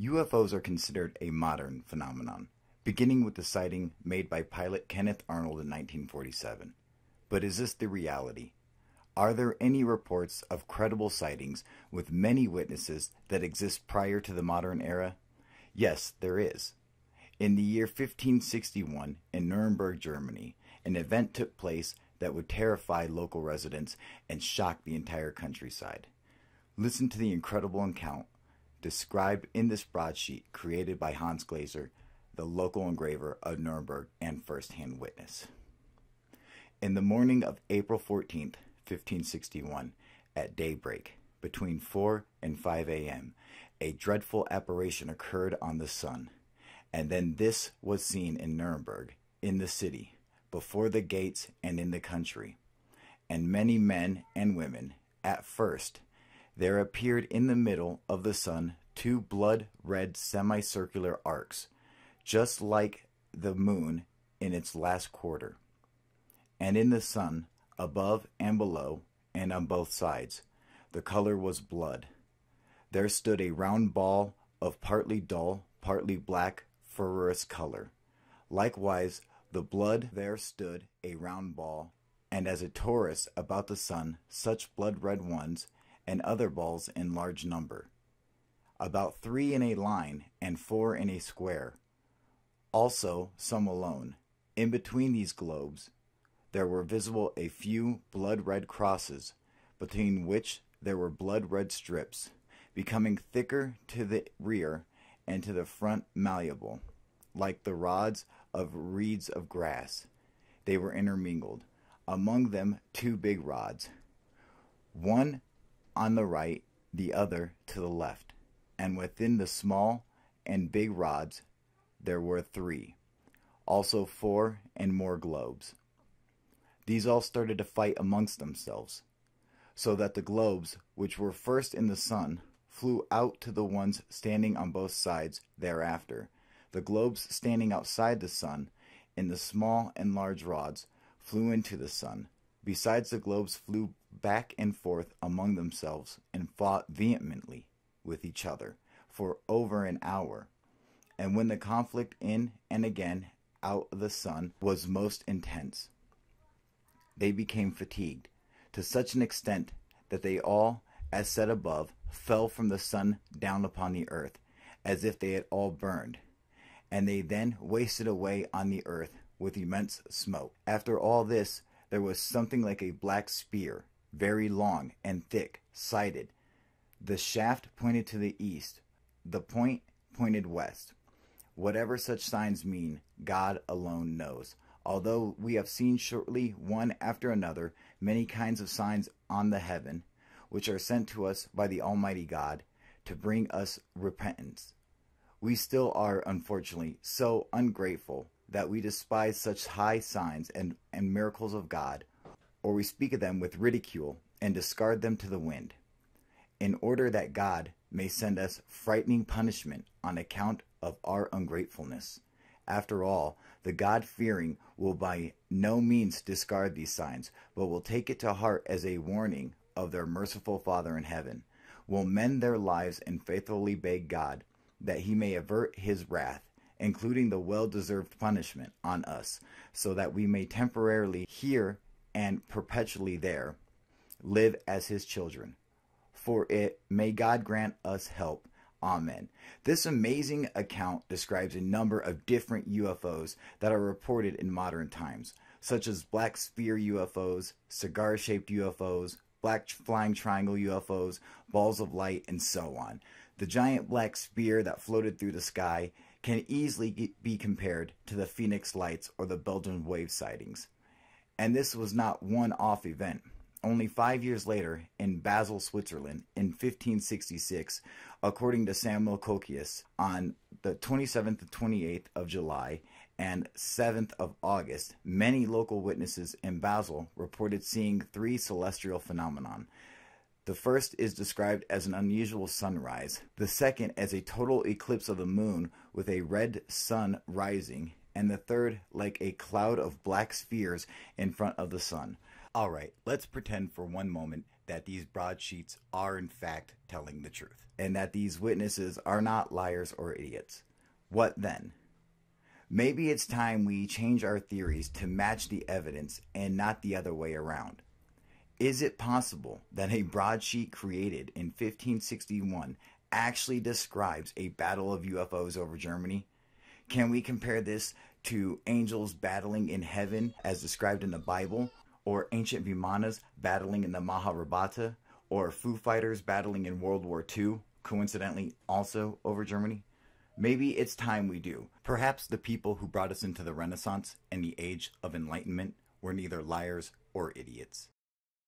UFOs are considered a modern phenomenon, beginning with the sighting made by pilot Kenneth Arnold in 1947. But is this the reality? Are there any reports of credible sightings with many witnesses that exist prior to the modern era? Yes, there is. In the year 1561, in Nuremberg, Germany, an event took place that would terrify local residents and shock the entire countryside. Listen to the incredible account described in this broadsheet created by Hans Glaser, the local engraver of Nuremberg and first hand witness. In the morning of April 14th, 1561, at daybreak, between 4 and 5 a.m., a dreadful apparition occurred on the sun. And then this was seen in Nuremberg, in the city, before the gates, and in the country. And many men and women, at first, there appeared in the middle of the sun two blood red semicircular arcs, just like the moon in its last quarter. And in the sun, above and below, and on both sides. The color was blood. There stood a round ball of partly dull, partly black, ferrous color. Likewise, the blood there stood a round ball, and as a torus about the sun, such blood red ones, and other balls in large number. About three in a line, and four in a square. Also, some alone. In between these globes, there were visible a few blood red crosses, between which there were blood red strips, becoming thicker to the rear and to the front malleable, like the rods of reeds of grass. They were intermingled, among them two big rods, one on the right, the other to the left, and within the small and big rods there were three, also four and more globes. These all started to fight amongst themselves, so that the globes, which were first in the sun, flew out to the ones standing on both sides thereafter. The globes standing outside the sun, in the small and large rods, flew into the sun. Besides, the globes flew back and forth among themselves and fought vehemently with each other for over an hour. And when the conflict in and again out of the sun was most intense, they became fatigued, to such an extent that they all, as said above, fell from the sun down upon the earth, as if they had all burned. And they then wasted away on the earth with immense smoke. After all this, there was something like a black spear, very long and thick, sighted. The shaft pointed to the east, the point pointed west. Whatever such signs mean, God alone knows. Although we have seen shortly one after another many kinds of signs on the heaven, which are sent to us by the Almighty God to bring us repentance, we still are, unfortunately, so ungrateful that we despise such high signs and, and miracles of God, or we speak of them with ridicule and discard them to the wind, in order that God may send us frightening punishment on account of our ungratefulness. After all, the God fearing will by no means discard these signs, but will take it to heart as a warning of their merciful Father in heaven, will mend their lives and faithfully beg God that he may avert his wrath, including the well deserved punishment on us, so that we may temporarily here and perpetually there live as his children. For it may God grant us help Amen. This amazing account describes a number of different UFOs that are reported in modern times, such as black sphere UFOs, cigar shaped UFOs, black flying triangle UFOs, balls of light, and so on. The giant black spear that floated through the sky can easily be compared to the Phoenix Lights or the Belgian wave sightings. And this was not one off event only five years later in Basel, Switzerland in 1566, according to Samuel Cochius, on the 27th and 28th of July and 7th of August, many local witnesses in Basel reported seeing three celestial phenomena. The first is described as an unusual sunrise, the second as a total eclipse of the moon with a red sun rising, and the third like a cloud of black spheres in front of the sun. All right, let's pretend for one moment that these broadsheets are in fact telling the truth and that these witnesses are not liars or idiots. What then? Maybe it's time we change our theories to match the evidence and not the other way around. Is it possible that a broadsheet created in 1561 actually describes a battle of UFOs over Germany? Can we compare this to angels battling in heaven as described in the Bible or ancient Vimanas battling in the Mahabharata, or Foo Fighters battling in World War II, coincidentally also over Germany? Maybe it's time we do. Perhaps the people who brought us into the Renaissance and the Age of Enlightenment were neither liars or idiots.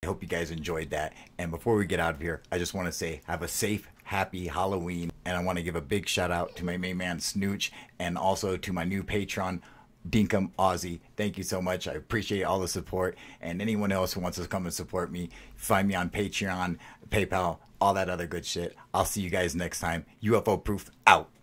I hope you guys enjoyed that. And before we get out of here, I just want to say have a safe, happy Halloween. And I want to give a big shout out to my main man Snooch and also to my new patron, Dinkum Aussie. Thank you so much. I appreciate all the support. And anyone else who wants to come and support me, find me on Patreon, PayPal, all that other good shit. I'll see you guys next time. UFO Proof out.